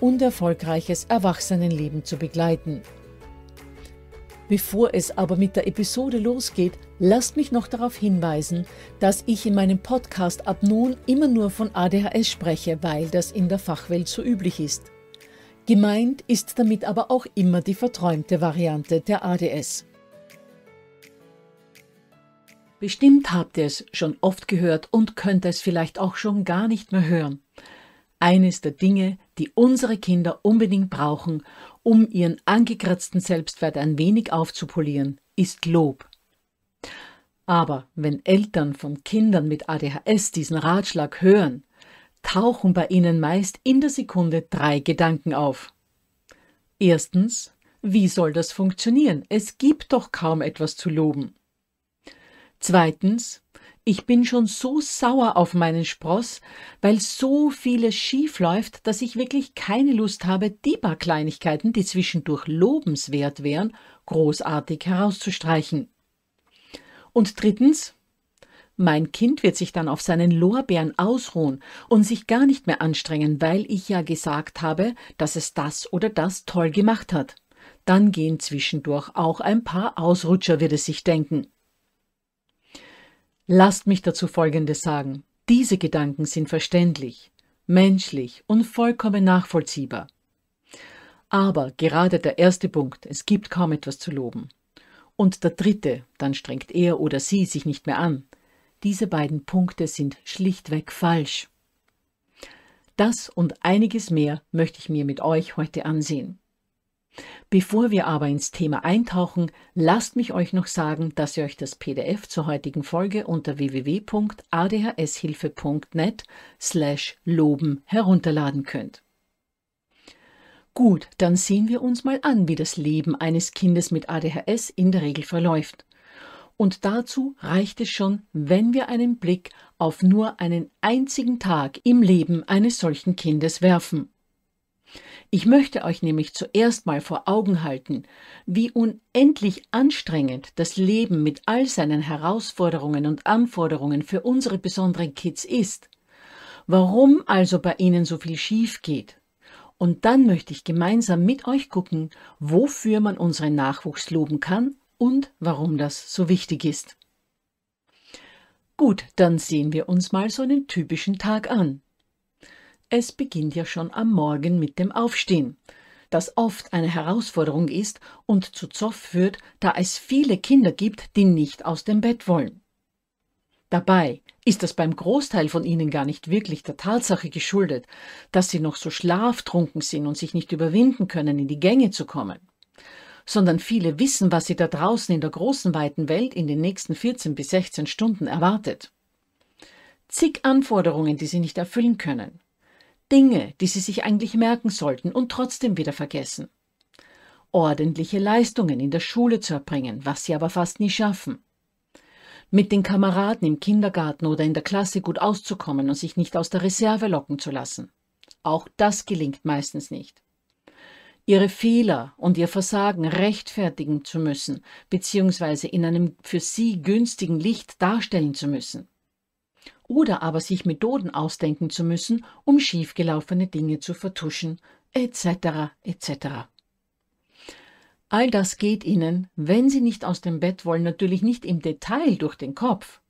und erfolgreiches Erwachsenenleben zu begleiten. Bevor es aber mit der Episode losgeht, lasst mich noch darauf hinweisen, dass ich in meinem Podcast ab nun immer nur von ADHS spreche, weil das in der Fachwelt so üblich ist. Gemeint ist damit aber auch immer die verträumte Variante der ADS. Bestimmt habt ihr es schon oft gehört und könnt es vielleicht auch schon gar nicht mehr hören. Eines der Dinge, die unsere Kinder unbedingt brauchen, um ihren angekratzten Selbstwert ein wenig aufzupolieren, ist Lob. Aber wenn Eltern von Kindern mit ADHS diesen Ratschlag hören, tauchen bei ihnen meist in der Sekunde drei Gedanken auf. Erstens, wie soll das funktionieren? Es gibt doch kaum etwas zu loben. Zweitens, ich bin schon so sauer auf meinen Spross, weil so vieles schief läuft, dass ich wirklich keine Lust habe, die paar Kleinigkeiten, die zwischendurch lobenswert wären, großartig herauszustreichen. Und drittens, mein Kind wird sich dann auf seinen Lorbeeren ausruhen und sich gar nicht mehr anstrengen, weil ich ja gesagt habe, dass es das oder das toll gemacht hat. Dann gehen zwischendurch auch ein paar Ausrutscher, wird es sich denken. Lasst mich dazu Folgendes sagen. Diese Gedanken sind verständlich, menschlich und vollkommen nachvollziehbar. Aber gerade der erste Punkt, es gibt kaum etwas zu loben. Und der dritte, dann strengt er oder sie sich nicht mehr an. Diese beiden Punkte sind schlichtweg falsch. Das und einiges mehr möchte ich mir mit euch heute ansehen. Bevor wir aber ins Thema eintauchen, lasst mich euch noch sagen, dass ihr euch das PDF zur heutigen Folge unter www.adhshilfe.net slash loben herunterladen könnt. Gut, dann sehen wir uns mal an, wie das Leben eines Kindes mit ADHS in der Regel verläuft. Und dazu reicht es schon, wenn wir einen Blick auf nur einen einzigen Tag im Leben eines solchen Kindes werfen. Ich möchte euch nämlich zuerst mal vor Augen halten, wie unendlich anstrengend das Leben mit all seinen Herausforderungen und Anforderungen für unsere besonderen Kids ist, warum also bei ihnen so viel schief geht. Und dann möchte ich gemeinsam mit euch gucken, wofür man unseren Nachwuchs loben kann und warum das so wichtig ist. Gut, dann sehen wir uns mal so einen typischen Tag an. Es beginnt ja schon am Morgen mit dem Aufstehen, das oft eine Herausforderung ist und zu Zoff führt, da es viele Kinder gibt, die nicht aus dem Bett wollen. Dabei ist das beim Großteil von ihnen gar nicht wirklich der Tatsache geschuldet, dass sie noch so schlaftrunken sind und sich nicht überwinden können, in die Gänge zu kommen, sondern viele wissen, was sie da draußen in der großen weiten Welt in den nächsten 14 bis 16 Stunden erwartet. Zig Anforderungen, die sie nicht erfüllen können Dinge, die sie sich eigentlich merken sollten und trotzdem wieder vergessen. Ordentliche Leistungen in der Schule zu erbringen, was sie aber fast nie schaffen. Mit den Kameraden im Kindergarten oder in der Klasse gut auszukommen und sich nicht aus der Reserve locken zu lassen. Auch das gelingt meistens nicht. Ihre Fehler und ihr Versagen rechtfertigen zu müssen, beziehungsweise in einem für sie günstigen Licht darstellen zu müssen oder aber sich Methoden ausdenken zu müssen, um schiefgelaufene Dinge zu vertuschen, etc. etc. All das geht Ihnen, wenn Sie nicht aus dem Bett wollen, natürlich nicht im Detail durch den Kopf.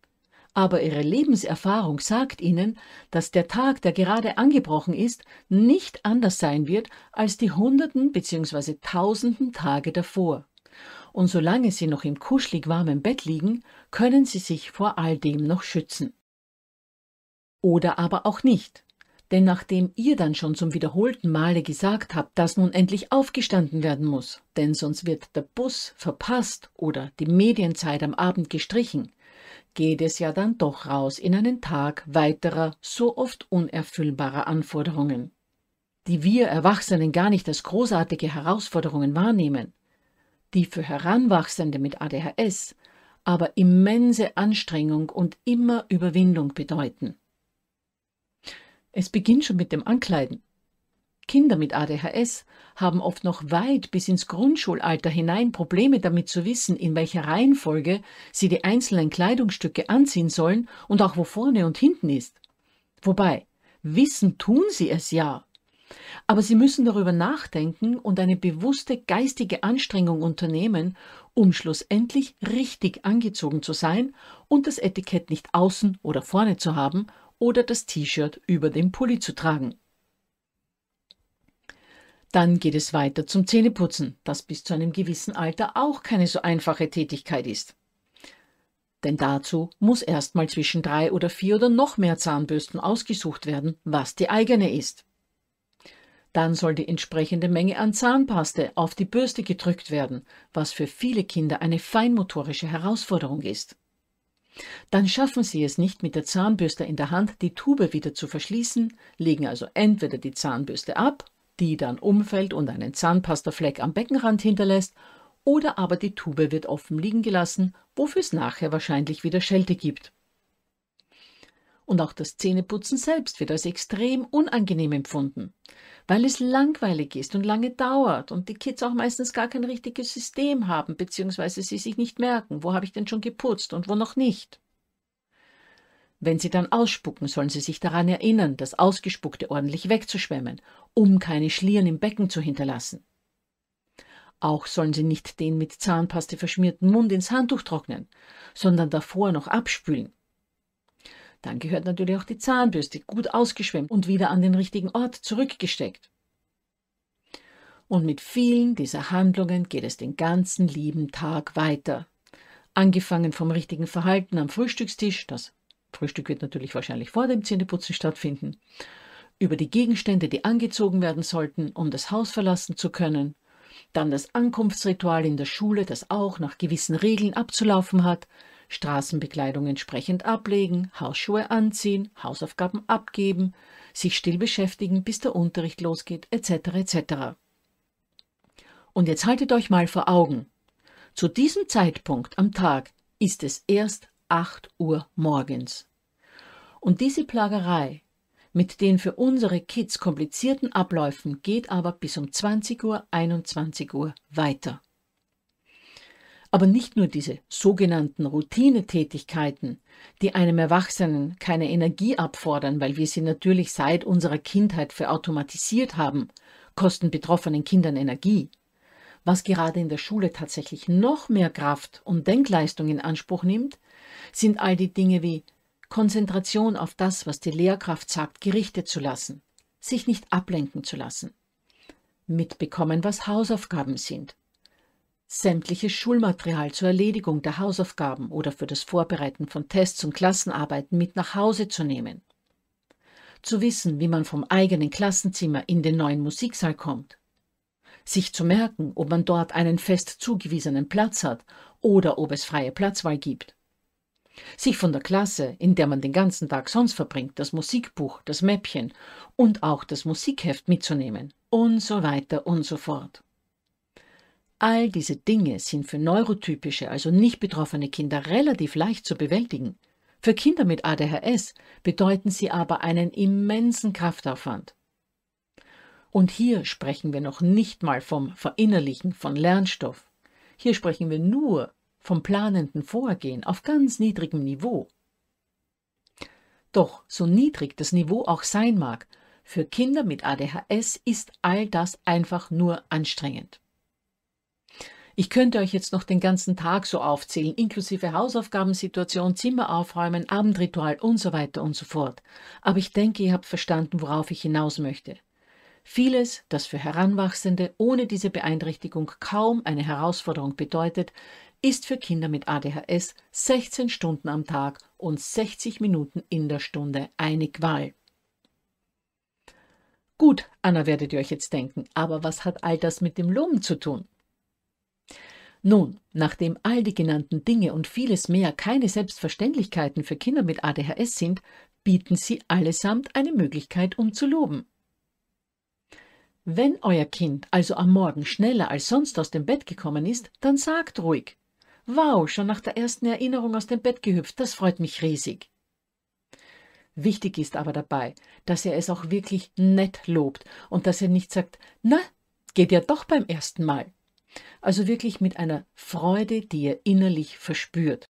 Aber Ihre Lebenserfahrung sagt Ihnen, dass der Tag, der gerade angebrochen ist, nicht anders sein wird als die Hunderten bzw. Tausenden Tage davor. Und solange Sie noch im kuschelig warmen Bett liegen, können Sie sich vor all dem noch schützen. Oder aber auch nicht. Denn nachdem ihr dann schon zum wiederholten Male gesagt habt, dass nun endlich aufgestanden werden muss, denn sonst wird der Bus verpasst oder die Medienzeit am Abend gestrichen, geht es ja dann doch raus in einen Tag weiterer, so oft unerfüllbarer Anforderungen, die wir Erwachsenen gar nicht als großartige Herausforderungen wahrnehmen, die für Heranwachsende mit ADHS aber immense Anstrengung und immer Überwindung bedeuten. Es beginnt schon mit dem Ankleiden. Kinder mit ADHS haben oft noch weit bis ins Grundschulalter hinein Probleme damit zu wissen, in welcher Reihenfolge sie die einzelnen Kleidungsstücke anziehen sollen und auch wo vorne und hinten ist. Wobei, wissen tun sie es ja. Aber sie müssen darüber nachdenken und eine bewusste geistige Anstrengung unternehmen, um schlussendlich richtig angezogen zu sein und das Etikett nicht außen oder vorne zu haben oder das T-Shirt über dem Pulli zu tragen. Dann geht es weiter zum Zähneputzen, das bis zu einem gewissen Alter auch keine so einfache Tätigkeit ist. Denn dazu muss erstmal zwischen drei oder vier oder noch mehr Zahnbürsten ausgesucht werden, was die eigene ist. Dann soll die entsprechende Menge an Zahnpaste auf die Bürste gedrückt werden, was für viele Kinder eine feinmotorische Herausforderung ist. Dann schaffen sie es nicht, mit der Zahnbürste in der Hand die Tube wieder zu verschließen, legen also entweder die Zahnbürste ab, die dann umfällt und einen Zahnpastafleck am Beckenrand hinterlässt, oder aber die Tube wird offen liegen gelassen, wofür es nachher wahrscheinlich wieder Schelte gibt. Und auch das Zähneputzen selbst wird als extrem unangenehm empfunden weil es langweilig ist und lange dauert und die Kids auch meistens gar kein richtiges System haben, beziehungsweise sie sich nicht merken, wo habe ich denn schon geputzt und wo noch nicht. Wenn sie dann ausspucken, sollen sie sich daran erinnern, das Ausgespuckte ordentlich wegzuschwemmen, um keine Schlieren im Becken zu hinterlassen. Auch sollen sie nicht den mit Zahnpaste verschmierten Mund ins Handtuch trocknen, sondern davor noch abspülen. Dann gehört natürlich auch die Zahnbürste, gut ausgeschwemmt und wieder an den richtigen Ort zurückgesteckt. Und mit vielen dieser Handlungen geht es den ganzen lieben Tag weiter. Angefangen vom richtigen Verhalten am Frühstückstisch, das Frühstück wird natürlich wahrscheinlich vor dem Zähneputzen stattfinden, über die Gegenstände, die angezogen werden sollten, um das Haus verlassen zu können, dann das Ankunftsritual in der Schule, das auch nach gewissen Regeln abzulaufen hat, Straßenbekleidung entsprechend ablegen, Hausschuhe anziehen, Hausaufgaben abgeben, sich still beschäftigen, bis der Unterricht losgeht, etc. etc. Und jetzt haltet euch mal vor Augen. Zu diesem Zeitpunkt am Tag ist es erst 8 Uhr morgens. Und diese Plagerei mit den für unsere Kids komplizierten Abläufen geht aber bis um 20 Uhr, 21 Uhr weiter. Aber nicht nur diese sogenannten Routinetätigkeiten, die einem Erwachsenen keine Energie abfordern, weil wir sie natürlich seit unserer Kindheit für automatisiert haben, kosten betroffenen Kindern Energie. Was gerade in der Schule tatsächlich noch mehr Kraft und Denkleistung in Anspruch nimmt, sind all die Dinge wie Konzentration auf das, was die Lehrkraft sagt, gerichtet zu lassen, sich nicht ablenken zu lassen, mitbekommen, was Hausaufgaben sind Sämtliches Schulmaterial zur Erledigung der Hausaufgaben oder für das Vorbereiten von Tests und Klassenarbeiten mit nach Hause zu nehmen. Zu wissen, wie man vom eigenen Klassenzimmer in den neuen Musiksaal kommt. Sich zu merken, ob man dort einen fest zugewiesenen Platz hat oder ob es freie Platzwahl gibt. Sich von der Klasse, in der man den ganzen Tag sonst verbringt, das Musikbuch, das Mäppchen und auch das Musikheft mitzunehmen und so weiter und so fort. All diese Dinge sind für neurotypische, also nicht betroffene Kinder relativ leicht zu bewältigen. Für Kinder mit ADHS bedeuten sie aber einen immensen Kraftaufwand. Und hier sprechen wir noch nicht mal vom Verinnerlichen von Lernstoff. Hier sprechen wir nur vom planenden Vorgehen auf ganz niedrigem Niveau. Doch so niedrig das Niveau auch sein mag, für Kinder mit ADHS ist all das einfach nur anstrengend. Ich könnte euch jetzt noch den ganzen Tag so aufzählen, inklusive Hausaufgabensituation, Zimmer aufräumen, Abendritual und so weiter und so fort. Aber ich denke, ihr habt verstanden, worauf ich hinaus möchte. Vieles, das für Heranwachsende ohne diese Beeinträchtigung kaum eine Herausforderung bedeutet, ist für Kinder mit ADHS 16 Stunden am Tag und 60 Minuten in der Stunde eine Qual. Gut, Anna werdet ihr euch jetzt denken, aber was hat all das mit dem Lumen zu tun? Nun, nachdem all die genannten Dinge und vieles mehr keine Selbstverständlichkeiten für Kinder mit ADHS sind, bieten sie allesamt eine Möglichkeit, um zu loben. Wenn euer Kind also am Morgen schneller als sonst aus dem Bett gekommen ist, dann sagt ruhig, wow, schon nach der ersten Erinnerung aus dem Bett gehüpft, das freut mich riesig. Wichtig ist aber dabei, dass er es auch wirklich nett lobt und dass er nicht sagt, na, geht ja doch beim ersten Mal also wirklich mit einer Freude, die ihr innerlich verspürt.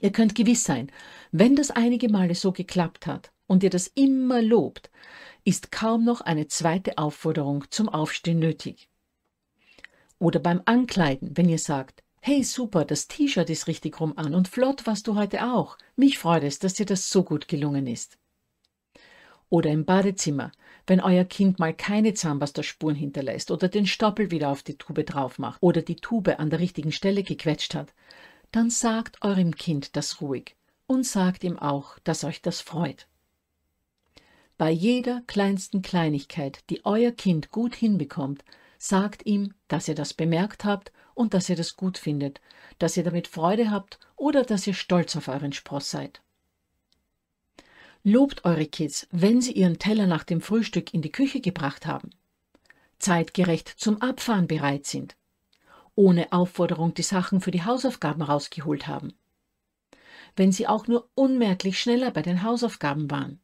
Ihr könnt gewiss sein, wenn das einige Male so geklappt hat und ihr das immer lobt, ist kaum noch eine zweite Aufforderung zum Aufstehen nötig. Oder beim Ankleiden, wenn ihr sagt, hey super, das T-Shirt ist richtig rum an und flott warst du heute auch. Mich freut es, dass dir das so gut gelungen ist. Oder im Badezimmer, wenn euer Kind mal keine Zahnpastaspuren hinterlässt oder den Stoppel wieder auf die Tube drauf macht oder die Tube an der richtigen Stelle gequetscht hat, dann sagt eurem Kind das ruhig und sagt ihm auch, dass euch das freut. Bei jeder kleinsten Kleinigkeit, die euer Kind gut hinbekommt, sagt ihm, dass ihr das bemerkt habt und dass ihr das gut findet, dass ihr damit Freude habt oder dass ihr stolz auf euren Spross seid. Lobt eure Kids, wenn sie ihren Teller nach dem Frühstück in die Küche gebracht haben, zeitgerecht zum Abfahren bereit sind, ohne Aufforderung die Sachen für die Hausaufgaben rausgeholt haben, wenn sie auch nur unmerklich schneller bei den Hausaufgaben waren,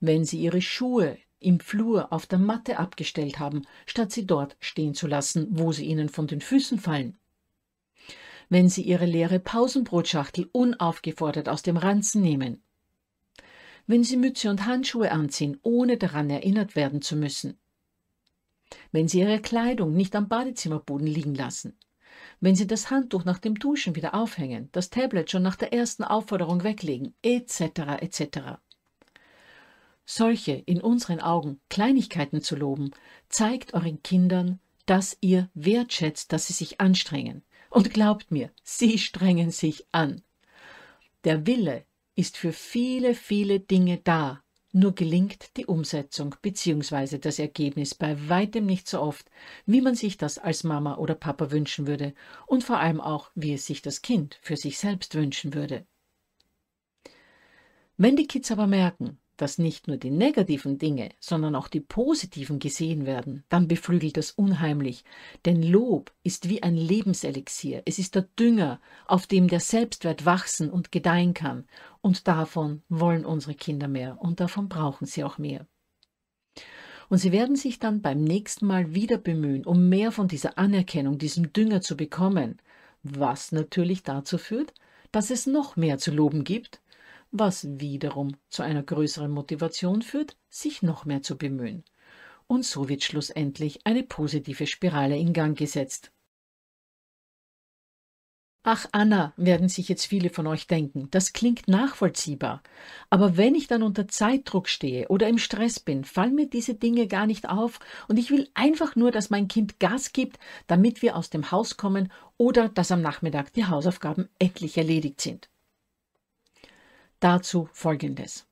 wenn sie ihre Schuhe im Flur auf der Matte abgestellt haben, statt sie dort stehen zu lassen, wo sie ihnen von den Füßen fallen, wenn sie ihre leere Pausenbrotschachtel unaufgefordert aus dem Ranzen nehmen, wenn Sie Mütze und Handschuhe anziehen, ohne daran erinnert werden zu müssen. Wenn Sie Ihre Kleidung nicht am Badezimmerboden liegen lassen. Wenn Sie das Handtuch nach dem Duschen wieder aufhängen, das Tablet schon nach der ersten Aufforderung weglegen, etc. etc. Solche, in unseren Augen, Kleinigkeiten zu loben, zeigt euren Kindern, dass ihr wertschätzt, dass sie sich anstrengen. Und glaubt mir, sie strengen sich an. Der Wille, ist für viele, viele Dinge da, nur gelingt die Umsetzung bzw. das Ergebnis bei weitem nicht so oft, wie man sich das als Mama oder Papa wünschen würde und vor allem auch, wie es sich das Kind für sich selbst wünschen würde. Wenn die Kids aber merken, dass nicht nur die negativen Dinge, sondern auch die positiven gesehen werden, dann beflügelt das unheimlich. Denn Lob ist wie ein Lebenselixier. Es ist der Dünger, auf dem der Selbstwert wachsen und gedeihen kann. Und davon wollen unsere Kinder mehr und davon brauchen sie auch mehr. Und sie werden sich dann beim nächsten Mal wieder bemühen, um mehr von dieser Anerkennung, diesem Dünger zu bekommen, was natürlich dazu führt, dass es noch mehr zu loben gibt was wiederum zu einer größeren Motivation führt, sich noch mehr zu bemühen. Und so wird schlussendlich eine positive Spirale in Gang gesetzt. Ach Anna, werden sich jetzt viele von euch denken, das klingt nachvollziehbar. Aber wenn ich dann unter Zeitdruck stehe oder im Stress bin, fallen mir diese Dinge gar nicht auf und ich will einfach nur, dass mein Kind Gas gibt, damit wir aus dem Haus kommen oder dass am Nachmittag die Hausaufgaben endlich erledigt sind. Dazu Folgendes.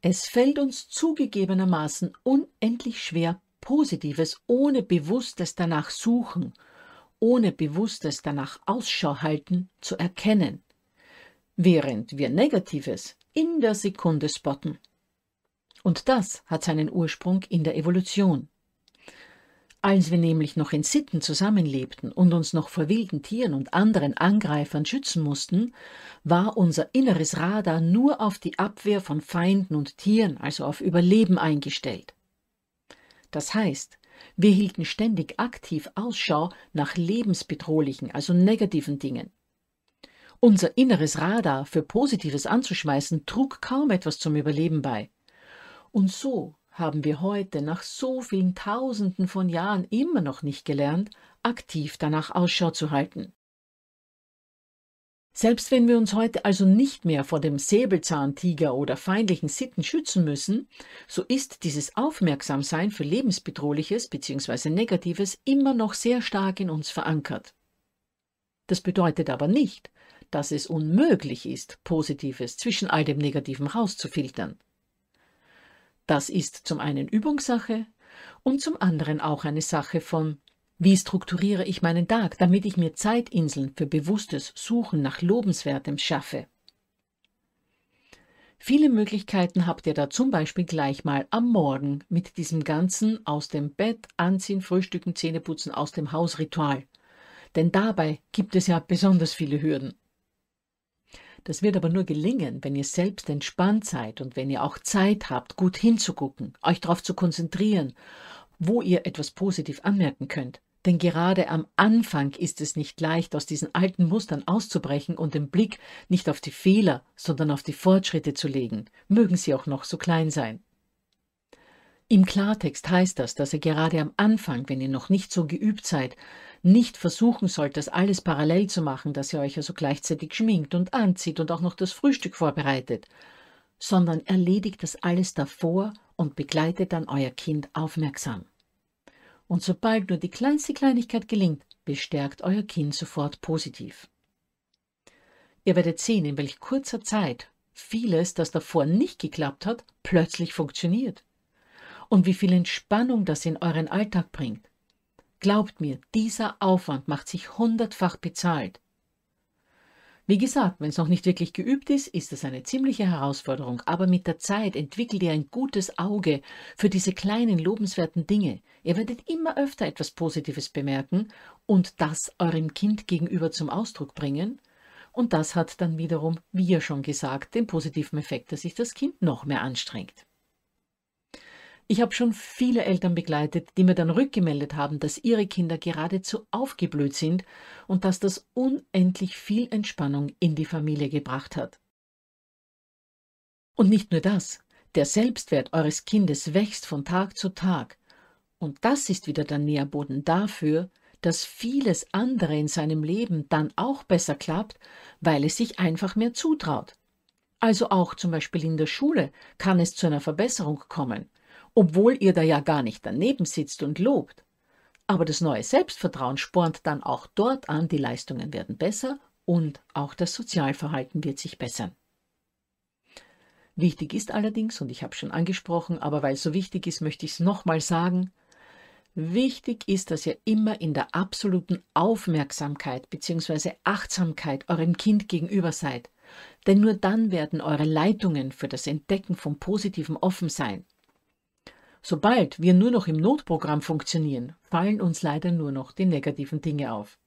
Es fällt uns zugegebenermaßen unendlich schwer, Positives ohne bewusstes danach suchen, ohne bewusstes danach Ausschau halten, zu erkennen, während wir Negatives in der Sekunde spotten. Und das hat seinen Ursprung in der Evolution. Als wir nämlich noch in Sitten zusammenlebten und uns noch vor wilden Tieren und anderen Angreifern schützen mussten, war unser inneres Radar nur auf die Abwehr von Feinden und Tieren, also auf Überleben eingestellt. Das heißt, wir hielten ständig aktiv Ausschau nach lebensbedrohlichen, also negativen Dingen. Unser inneres Radar für Positives anzuschmeißen trug kaum etwas zum Überleben bei. Und so haben wir heute nach so vielen Tausenden von Jahren immer noch nicht gelernt, aktiv danach Ausschau zu halten. Selbst wenn wir uns heute also nicht mehr vor dem Säbelzahntiger oder feindlichen Sitten schützen müssen, so ist dieses Aufmerksamsein für lebensbedrohliches bzw. negatives immer noch sehr stark in uns verankert. Das bedeutet aber nicht, dass es unmöglich ist, positives zwischen all dem negativen rauszufiltern. Das ist zum einen Übungssache und zum anderen auch eine Sache von wie strukturiere ich meinen Tag, damit ich mir Zeitinseln für bewusstes Suchen nach Lobenswertem schaffe? Viele Möglichkeiten habt ihr da zum Beispiel gleich mal am Morgen mit diesem ganzen aus dem Bett anziehen, frühstücken, Zähneputzen aus dem Haus Ritual. Denn dabei gibt es ja besonders viele Hürden. Das wird aber nur gelingen, wenn ihr selbst entspannt seid und wenn ihr auch Zeit habt, gut hinzugucken, euch darauf zu konzentrieren, wo ihr etwas positiv anmerken könnt. Denn gerade am Anfang ist es nicht leicht, aus diesen alten Mustern auszubrechen und den Blick nicht auf die Fehler, sondern auf die Fortschritte zu legen, mögen sie auch noch so klein sein. Im Klartext heißt das, dass ihr gerade am Anfang, wenn ihr noch nicht so geübt seid, nicht versuchen sollt, das alles parallel zu machen, dass ihr euch also gleichzeitig schminkt und anzieht und auch noch das Frühstück vorbereitet, sondern erledigt das alles davor und begleitet dann euer Kind aufmerksam. Und sobald nur die kleinste Kleinigkeit gelingt, bestärkt euer Kind sofort positiv. Ihr werdet sehen, in welch kurzer Zeit vieles, das davor nicht geklappt hat, plötzlich funktioniert. Und wie viel Entspannung das in euren Alltag bringt Glaubt mir, dieser Aufwand macht sich hundertfach bezahlt. Wie gesagt, wenn es noch nicht wirklich geübt ist, ist es eine ziemliche Herausforderung, aber mit der Zeit entwickelt ihr ein gutes Auge für diese kleinen lobenswerten Dinge. Ihr werdet immer öfter etwas Positives bemerken und das eurem Kind gegenüber zum Ausdruck bringen. Und das hat dann wiederum, wie ja schon gesagt, den positiven Effekt, dass sich das Kind noch mehr anstrengt. Ich habe schon viele Eltern begleitet, die mir dann rückgemeldet haben, dass ihre Kinder geradezu aufgeblüht sind und dass das unendlich viel Entspannung in die Familie gebracht hat. Und nicht nur das, der Selbstwert eures Kindes wächst von Tag zu Tag. Und das ist wieder der Nährboden dafür, dass vieles andere in seinem Leben dann auch besser klappt, weil es sich einfach mehr zutraut. Also auch zum Beispiel in der Schule kann es zu einer Verbesserung kommen obwohl ihr da ja gar nicht daneben sitzt und lobt. Aber das neue Selbstvertrauen spornt dann auch dort an, die Leistungen werden besser und auch das Sozialverhalten wird sich bessern. Wichtig ist allerdings, und ich habe schon angesprochen, aber weil es so wichtig ist, möchte ich es nochmal sagen, wichtig ist, dass ihr immer in der absoluten Aufmerksamkeit bzw. Achtsamkeit eurem Kind gegenüber seid. Denn nur dann werden eure Leitungen für das Entdecken vom Positiven offen sein Sobald wir nur noch im Notprogramm funktionieren, fallen uns leider nur noch die negativen Dinge auf.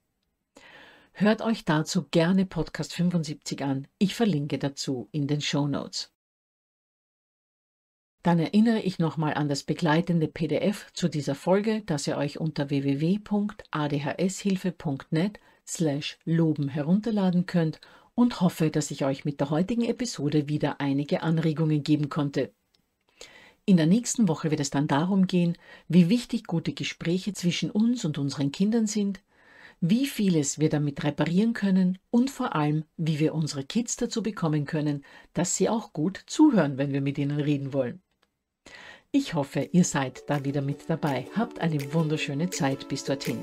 Hört euch dazu gerne Podcast 75 an. Ich verlinke dazu in den Show Notes. Dann erinnere ich nochmal an das begleitende PDF zu dieser Folge, das ihr euch unter www.adhshilfe.net slash loben herunterladen könnt und hoffe, dass ich euch mit der heutigen Episode wieder einige Anregungen geben konnte. In der nächsten Woche wird es dann darum gehen, wie wichtig gute Gespräche zwischen uns und unseren Kindern sind, wie vieles wir damit reparieren können und vor allem, wie wir unsere Kids dazu bekommen können, dass sie auch gut zuhören, wenn wir mit ihnen reden wollen. Ich hoffe, ihr seid da wieder mit dabei. Habt eine wunderschöne Zeit bis dorthin.